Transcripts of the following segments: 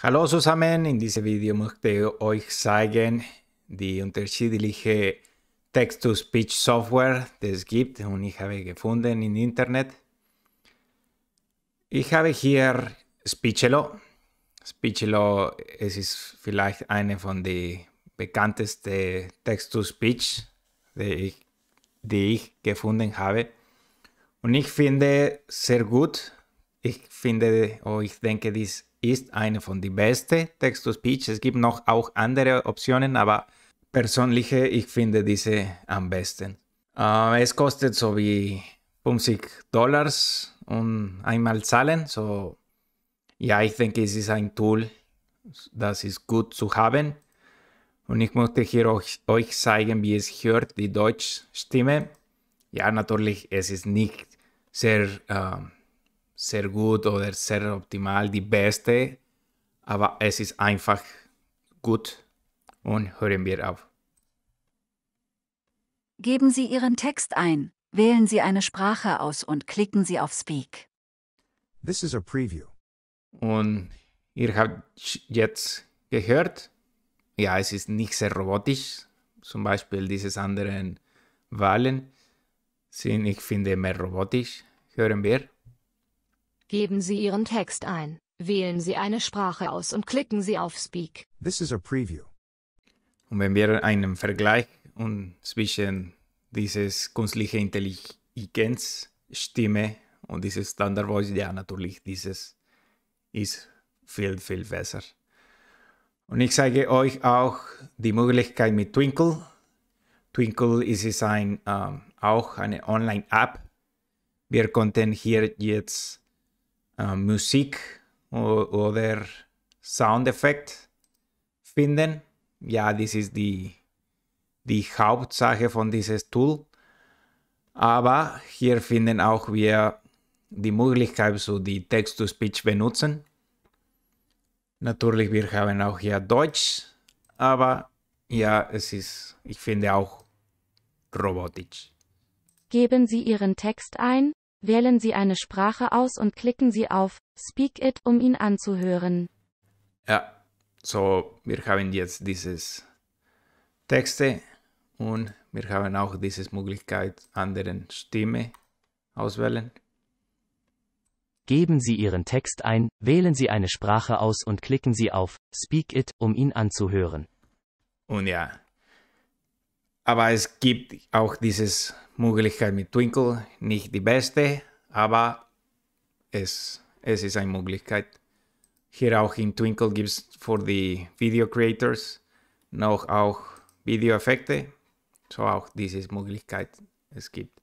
Hallo zusammen, in diesem Video möchte ich euch zeigen die unterschiedliche äh, Text-to-Speech-Software, die es gibt und ich habe gefunden im Internet. Ich habe hier Speechelo. Speechelo es ist vielleicht eine von den bekanntesten Text-to-Speech, die ich, die ich gefunden habe. Und ich finde sehr gut, ich finde, oh, ich denke, dies ist eine von den besten Text-to-Speech. Es gibt noch auch andere Optionen, aber persönliche, ich finde diese am besten. Äh, es kostet so wie 50 Dollars und einmal zahlen. So, ja, ich denke, es ist ein Tool, das ist gut zu haben. Und ich möchte hier euch, euch zeigen, wie es hört, die Deutschstimme. Ja, natürlich, es ist nicht sehr äh, sehr gut oder sehr optimal die beste, eh, aber es ist einfach gut und hören wir auf. Geben Sie Ihren Text ein, wählen Sie eine Sprache aus und klicken Sie auf Speak. This is a preview. Und ihr habt jetzt gehört, ja, es ist nicht sehr robotisch, zum Beispiel dieses anderen Wahlen sind, ich finde, mehr robotisch, hören wir. Geben Sie Ihren Text ein, wählen Sie eine Sprache aus und klicken Sie auf Speak. This is a preview. Und wenn wir einen Vergleich zwischen dieses künstliche Intelligenz Stimme und dieses Standard Voice, ja natürlich, dieses ist viel, viel besser. Und ich zeige euch auch die Möglichkeit mit Twinkle. Twinkle ist ein, ähm, auch eine Online-App. Wir konnten hier jetzt äh, Musik oder Soundeffekt finden. Ja, das ist die, die Hauptsache von diesem Tool. Aber hier finden auch wir die Möglichkeit, so die Text-to-Speech benutzen. Natürlich, wir haben auch hier Deutsch, aber ja, es ist, ich finde auch robotisch. Geben Sie Ihren Text ein Wählen Sie eine Sprache aus und klicken Sie auf Speak It, um ihn anzuhören. Ja, so wir haben jetzt dieses Texte und wir haben auch diese Möglichkeit anderen Stimme auswählen. Geben Sie Ihren Text ein, wählen Sie eine Sprache aus und klicken Sie auf Speak It, um ihn anzuhören. Und ja, aber es gibt auch diese Möglichkeit mit Twinkle. Nicht die beste, aber es, es ist eine Möglichkeit. Hier auch in Twinkle gibt es für die Video Creators noch auch Videoeffekte. So auch diese Möglichkeit es gibt.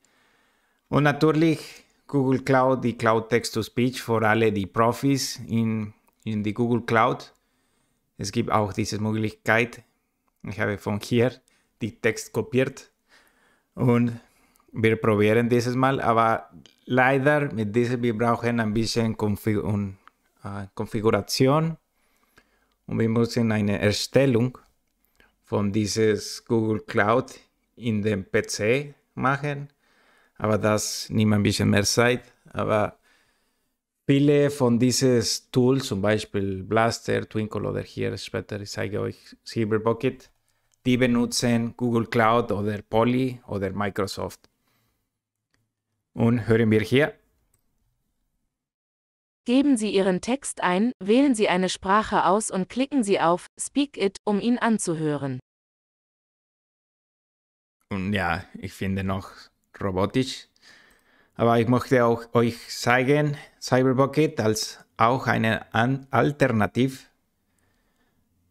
Und natürlich Google Cloud, die Cloud Text-to-Speech für alle die Profis in, in die Google Cloud. Es gibt auch diese Möglichkeit. Ich habe von hier die Text kopiert. Und wir probieren dieses Mal, aber leider mit diesem, wir brauchen ein bisschen Konfig und, äh, ah, Konfiguration und wir müssen eine Erstellung von dieses Google Cloud in dem PC machen. Aber das nimmt ein bisschen mehr Zeit. Aber viele von diesen Tools, zum Beispiel Blaster, Twinkle oder hier später, ich zeige euch Silverbucket, die benutzen Google Cloud oder Poly oder Microsoft. Und hören wir hier. Geben Sie Ihren Text ein, wählen Sie eine Sprache aus und klicken Sie auf Speak It, um ihn anzuhören. Und ja, ich finde noch robotisch. Aber ich möchte auch euch zeigen, Cyberbucket als auch eine Alternative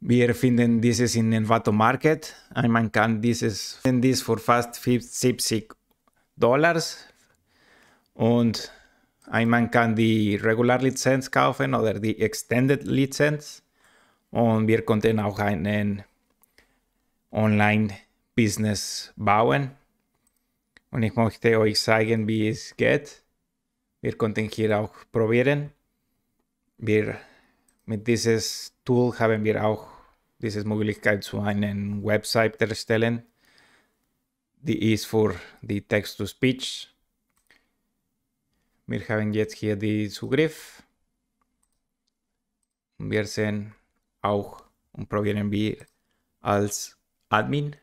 wir finden dieses in den Vato Market. Man kann dieses dies für fast 70 Dollars und man kann die Regular Lizenz kaufen oder die Extended Lizenz und wir konnten auch einen Online Business bauen und ich möchte euch zeigen, wie es geht. Wir konnten hier auch probieren. Wir mit diesem Tool haben wir auch diese Möglichkeit zu einer Website erstellen. Die ist für die Text-to-Speech. Wir haben jetzt hier den Zugriff. Wir sehen auch und probieren wir als Admin.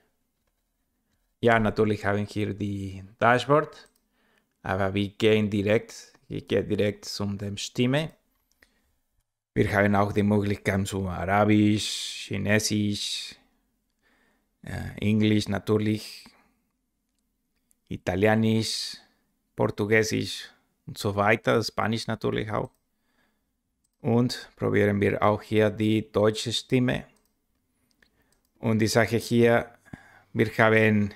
Ja, natürlich haben wir hier die Dashboard, aber wir gehen direkt, ich gehe direkt zu dem Stimme wir haben auch die Möglichkeit zu Arabisch, Chinesisch, äh, Englisch natürlich, Italienisch, Portugiesisch und so weiter, Spanisch natürlich auch. Und probieren wir auch hier die deutsche Stimme. Und die Sache hier, wir haben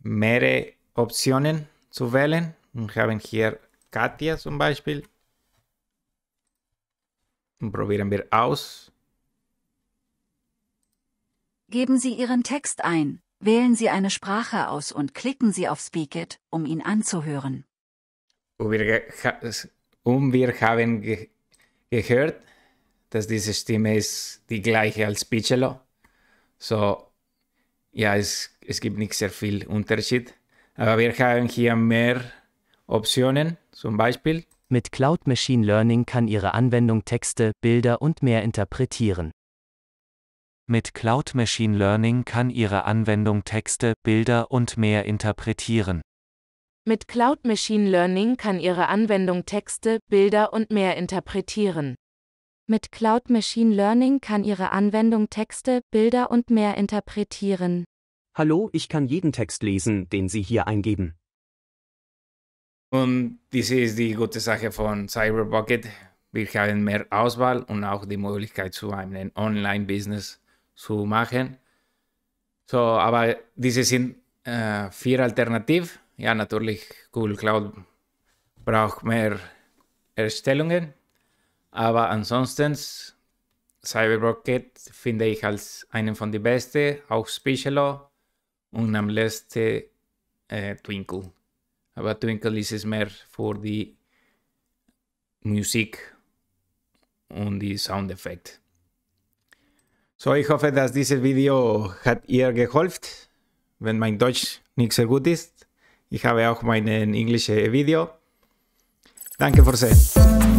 mehrere Optionen zu wählen Wir haben hier Katja zum Beispiel. Und probieren wir aus. Geben Sie Ihren Text ein, wählen Sie eine Sprache aus und klicken Sie auf Speak It, um ihn anzuhören. Und wir, und wir haben ge gehört, dass diese Stimme ist die gleiche als Piccolo. So, ja, es, es gibt nicht sehr viel Unterschied. Aber wir haben hier mehr Optionen, zum Beispiel mit Cloud Machine Learning kann Ihre Anwendung Texte, Bilder und mehr interpretieren. Mit Cloud Machine Learning kann Ihre Anwendung Texte, Bilder und mehr interpretieren. Mit Cloud Machine Learning kann Ihre Anwendung Texte, Bilder und mehr interpretieren. Mit Cloud Machine Learning kann Ihre Anwendung Texte, Bilder und mehr interpretieren. Hallo, ich kann jeden Text lesen, den Sie hier eingeben. Und diese ist die gute Sache von Cyberbucket. Wir haben mehr Auswahl und auch die Möglichkeit, zu einem Online-Business zu machen. So, aber diese sind äh, vier Alternativen. Ja, natürlich, Google Cloud braucht mehr Erstellungen. Aber ansonsten, Cyberbucket finde ich als einen von den besten, auch Specialo und am letzten äh, Twinkle aber Twinkle ist es meer voor die Musik und die Soundeffekte. So, ich hoffe, dass dieses Video hat ihr geholfen, wenn mein Deutsch nicht so gut ist. Ich habe auch mein englisches Video. Danke fürs Sehen.